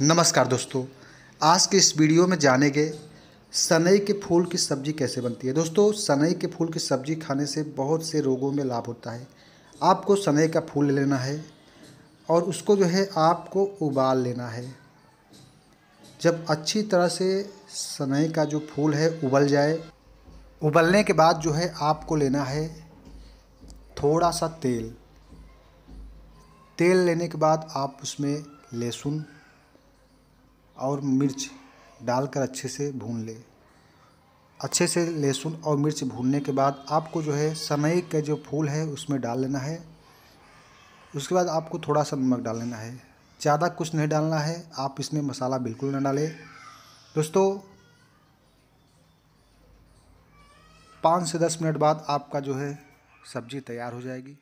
नमस्कार दोस्तों आज के इस वीडियो में जानेंगे सनई के फूल की सब्ज़ी कैसे बनती है दोस्तों सनई के फूल की सब्ज़ी खाने से बहुत से रोगों में लाभ होता है आपको सनई का फूल ले लेना है और उसको जो है आपको उबाल लेना है जब अच्छी तरह से सनई का जो फूल है उबल जाए उबलने के बाद जो है आपको लेना है थोड़ा सा तेल तेल लेने के बाद आप उसमें लहसुन और मिर्च डालकर अच्छे से भून ले अच्छे से लहसुन और मिर्च भूनने के बाद आपको जो है सनई का जो फूल है उसमें डाल लेना है उसके बाद आपको थोड़ा सा नमक डाल लेना है ज़्यादा कुछ नहीं डालना है आप इसमें मसाला बिल्कुल ना डालें दोस्तों पाँच से दस मिनट बाद आपका जो है सब्ज़ी तैयार हो जाएगी